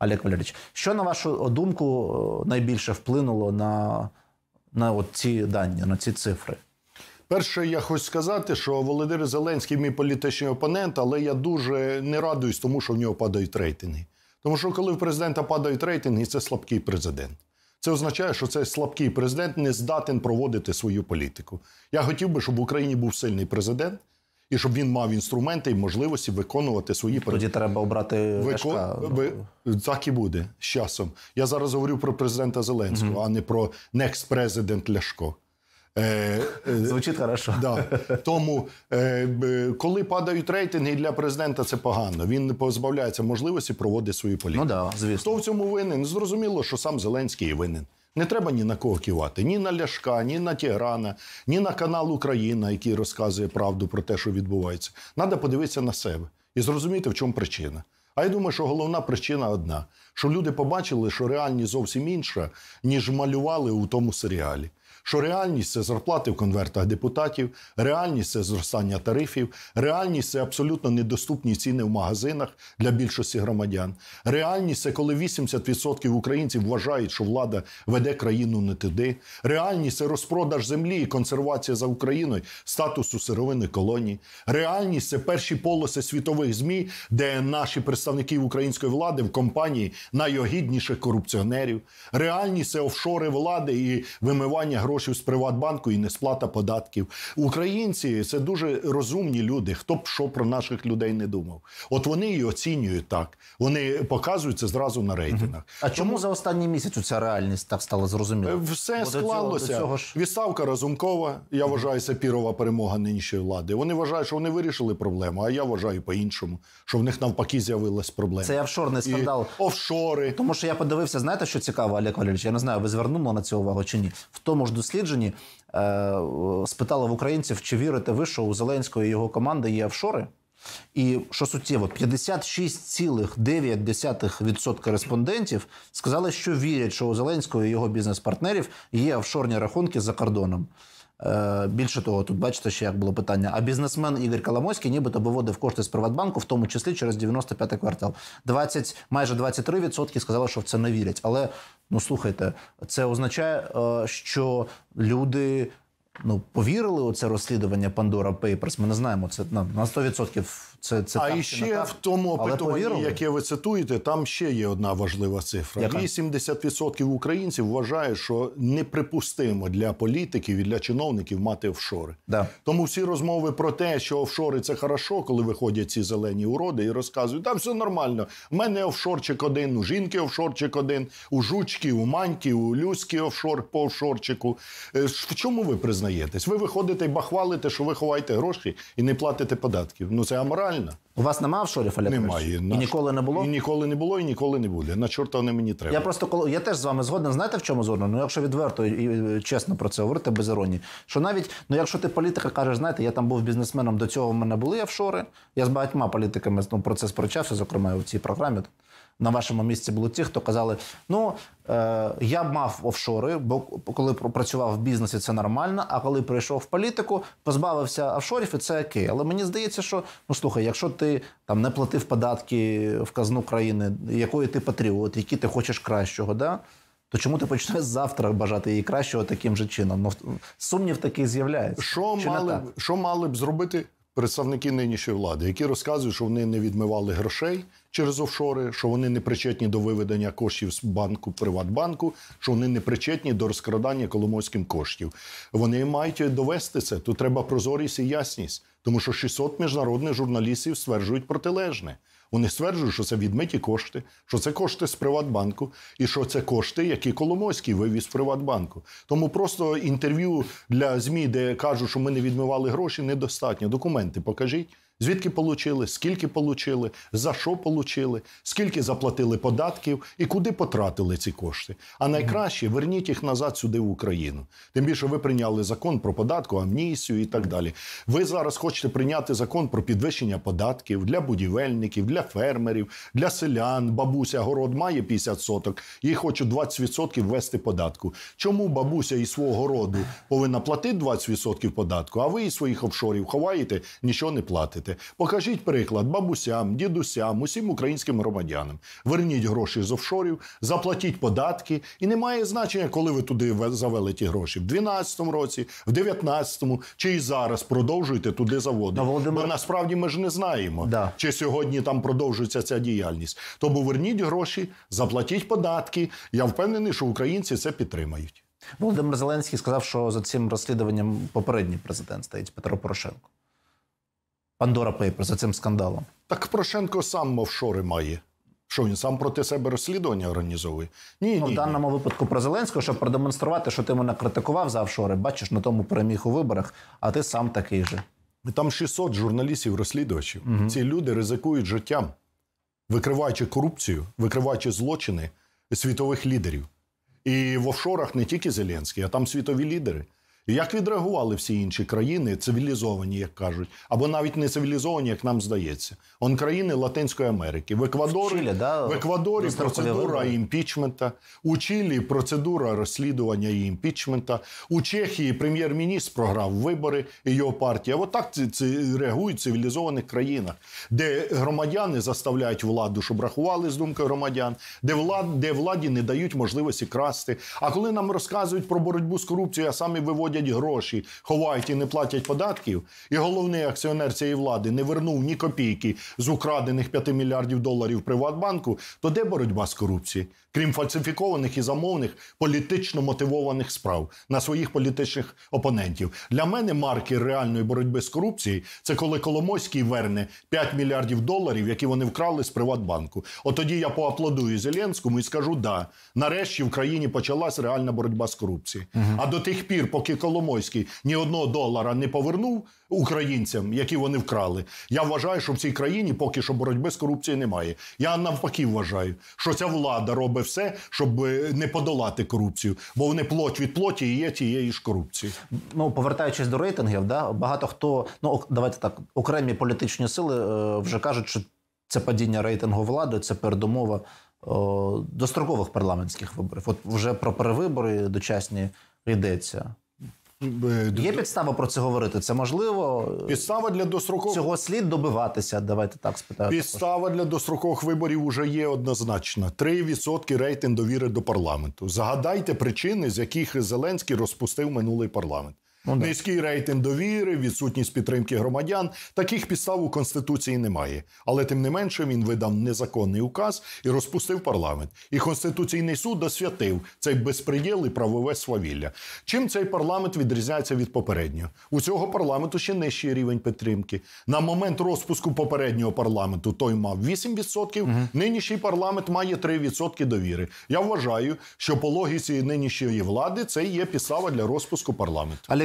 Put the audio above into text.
Олег Валерійович. Що на вашу думку е, найбільше вплинуло на на от ці дані, на ці цифри? Перше, я хочу сказати, що Володимир Зеленський мій політичний опонент, але я дуже не радуюсь, тому що в нього падають рейтинги. Тому що коли в президента падають рейтинги, це слабкий президент. Це означає, що цей слабкий президент не здатен проводити свою політику. Я хотів би, щоб в Україні був сильний президент, і щоб він мав інструменти і можливості виконувати свої перед... Тоді треба обрати Вико... Ви... так і буде з часом. Я зараз говорю про президента Зеленського, угу. а не про next президент Ляшко. Е, е, Звучить хорошо. Да. Тому, е, коли падають рейтинги для президента, це погано. Він не позбавляється можливості проводити свою ну політику. Ну да, звісно. Хто в цьому винен? Зрозуміло, що сам Зеленський і винен. Не треба ні на кого кивати, ні на Ляшка, ні на Тіграна, ні на канал Україна, який розказує правду про те, що відбувається. Треба подивитися на себе і зрозуміти, в чому причина. А я думаю, що головна причина одна: що люди побачили, що реальність зовсім інша, ніж малювали у тому серіалі що реальність це зарплати в конвертах депутатів, реальність це зростання тарифів, реальність це абсолютно недоступні ціни в магазинах для більшості громадян. Реальність це коли 80% українців вважають, що влада веде країну не туди. Реальність це розпродаж землі і консервація за Україною статусу сировини колонії. Реальність це перші полоси світових змі, де наші представники української влади в компанії найогідніших корупціонерів. Реальність це офшори влади і вимивання гроші з Приватбанку і несплата податків. Українці це дуже розумні люди. Хто б що про наших людей не думав? От вони і оцінюють так. Вони показуються зразу на рейтингах. А чому, чому за останній місяць ця реальність так стала зрозумілою? Е, все Бо склалося. До цього, до цього ж... Відставка Разумкова. Я вважаю, це пірова перемога нинішньої влади. Вони вважають, що вони вирішили проблему. А я вважаю по-іншому, що в них навпаки з'явилась проблема. Це офшорний скандал. І офшори, тому що я подивився. Знаєте, що цікаво, Олег Валерійович? Я не знаю, ви звернули на це увагу чи ні в тому ж дослідженні е, спитала в українців, чи вірите ви, що у Зеленського і його команди є офшори. І що суттєво, 56,9% респондентів сказали, що вірять, що у Зеленського і його бізнес-партнерів є офшорні рахунки за кордоном. Е, більше того, тут бачите, ще як було питання. А бізнесмен Ігор Коломойський нібито виводив кошти з Приватбанку, в тому числі через 95 квартал. 20, майже 23% сказали, що в це не вірять. Але Ну слухайте, це означає, е, що люди ну повірили у це розслідування Pandora Papers. Ми не знаємо це на 100% це це а ще в тому опитуванні, яке ви цитуєте, там ще є одна важлива цифра: Яка? 80% українців вважають, що неприпустимо для політиків і для чиновників мати офшори. Да. Тому всі розмови про те, що офшори це хорошо, коли виходять ці зелені уроди і розказують, да, все нормально. У мене офшорчик один, у жінки офшорчик один, у жучки, у маньки, у люськи офшор по офшорчику. Е, в чому ви признаєтесь? Ви виходите і бахвалите, що ви ховаєте гроші і не платите податків. Ну це аморально нормально. У вас нема офшорів, Олег Немає. На... І ніколи не було? І ніколи не було, і ніколи не буде. На чорта вони мені треба. Я просто коли я теж з вами згоден. Знаєте в чому згоден? Ну якщо відверто і чесно про це говорити без іронії. Що навіть, ну якщо ти політика кажеш, знаєте, я там був бізнесменом, до цього в мене були офшори. Я з багатьма політиками ну, про це сперечався, зокрема, у цій програмі на вашому місці були ті, хто казали: ну е, я мав офшори, бо коли працював в бізнесі, це нормально. А коли прийшов в політику, позбавився офшорів, і це окей. Але мені здається, що ну слухай, якщо ти там не платив податки в казну країни, якої ти патріот, які ти хочеш кращого, да. То чому ти почнеш завтра бажати її кращого таким же чином? Ну сумнів такий з'являється. Що мали що мали б зробити представники нинішньої влади, які розказують, що вони не відмивали грошей через офшори, що вони не причетні до виведення коштів з банку Приватбанку, що вони не причетні до розкрадання Коломойським коштів. Вони мають довести це. Тут треба прозорість і ясність, тому що 600 міжнародних журналістів стверджують протилежне. Вони стверджують, що це відмиті кошти, що це кошти з Приватбанку, і що це кошти, які Коломойський вивіз з Приватбанку. Тому просто інтерв'ю для ЗМІ, де кажуть, що ми не відмивали гроші, недостатньо. Документи покажіть звідки отримали? скільки получили, за що отримали, скільки заплатили податків і куди потратили ці кошти. А найкраще верніть їх назад сюди в Україну. Тим більше ви прийняли закон про податку, амністію і так далі. Ви зараз хочете прийняти закон про підвищення податків для будівельників, для фермерів, для селян. Бабуся город має 50 соток, їй хочуть 20% ввести податку. Чому бабуся із свого роду повинна платити 20% податку, а ви із своїх офшорів ховаєте, нічого не платите? зробите. Покажіть приклад бабусям, дідусям, усім українським громадянам. Верніть гроші з офшорів, заплатіть податки, і не має значення, коли ви туди завели ті гроші. В 12 році, в 19-му, чи і зараз продовжуєте туди заводи. Володимир... Бо насправді ми ж не знаємо, да. чи сьогодні там продовжується ця діяльність. Тому верніть гроші, заплатіть податки. Я впевнений, що українці це підтримають. Володимир Зеленський сказав, що за цим розслідуванням попередній президент стоїть Петро Порошенко. Пандора Пейпер за цим скандалом. Так Порошенко сам офшори має. Що він сам проти себе розслідування організовує? Ні, ну, ні, в даному ні. випадку про Зеленського, щоб продемонструвати, що ти мене критикував за офшори, бачиш, на тому переміг у виборах, а ти сам такий же. Ну, там 600 журналістів-розслідувачів. Угу. Ці люди ризикують життям, викриваючи корупцію, викриваючи злочини світових лідерів. І в офшорах не тільки Зеленський, а там світові лідери як відреагували всі інші країни, цивілізовані, як кажуть, або навіть не цивілізовані, як нам здається, он країни Латинської Америки. В Еквадорі, в Чилі, да? в Еквадорі процедура імпічмента, у Чилі процедура розслідування і імпічмента. У Чехії прем'єр-міністр програв вибори і його партія. Отак це реагують в цивілізованих країнах, де громадяни заставляють владу, щоб рахували з думки громадян, де влад, де владі не дають можливості красти. А коли нам розказують про боротьбу з корупцією, а самі виводять крадять гроші, ховають і не платять податків, і головний акціонер цієї влади не вернув ні копійки з украдених 5 мільярдів доларів Приватбанку, то де боротьба з корупцією? крім фальсифікованих і замовних політично мотивованих справ на своїх політичних опонентів? Для мене маркер реальної боротьби з корупцією це коли Коломойський верне 5 мільярдів доларів, які вони вкрали з Приватбанку. От тоді я поаплодую Зеленському і скажу: да, нарешті в країні почалась реальна боротьба з корупцією. Угу. А до тих пір, поки Коломойський ні одного долара не повернув українцям, які вони вкрали. Я вважаю, що в цій країні поки що боротьби з корупцією немає. Я навпаки вважаю, що ця влада робить все, щоб е, не подолати корупцію, бо вони плоть від плоті і є тієї ж корупції. Ну повертаючись до рейтингів, да багато хто ну давайте так, окремі політичні сили е, вже кажуть, що це падіння рейтингу влади, це передумова. Дострокових парламентських виборів, от вже про перевибори дочасні йдеться. Е, є підстава про це говорити? Це можливо підстава для дострокових цього слід добиватися. Давайте так спитаю. Підстава для дострокових виборів вже є однозначна: 3% рейтинг довіри до парламенту. Загадайте причини, з яких Зеленський розпустив минулий парламент. Ну, Низький рейтинг довіри, відсутність підтримки громадян. Таких підстав у конституції немає. Але тим не менше він видав незаконний указ і розпустив парламент. І конституційний суд освятив цей безпреділ і правове свавілля. Чим цей парламент відрізняється від попереднього? У цього парламенту ще нижчий рівень підтримки. На момент розпуску попереднього парламенту той мав 8%, угу. Нинішній парламент має 3% довіри. Я вважаю, що по логіці нинішньої влади це є підстава для розпуску парламенту. Але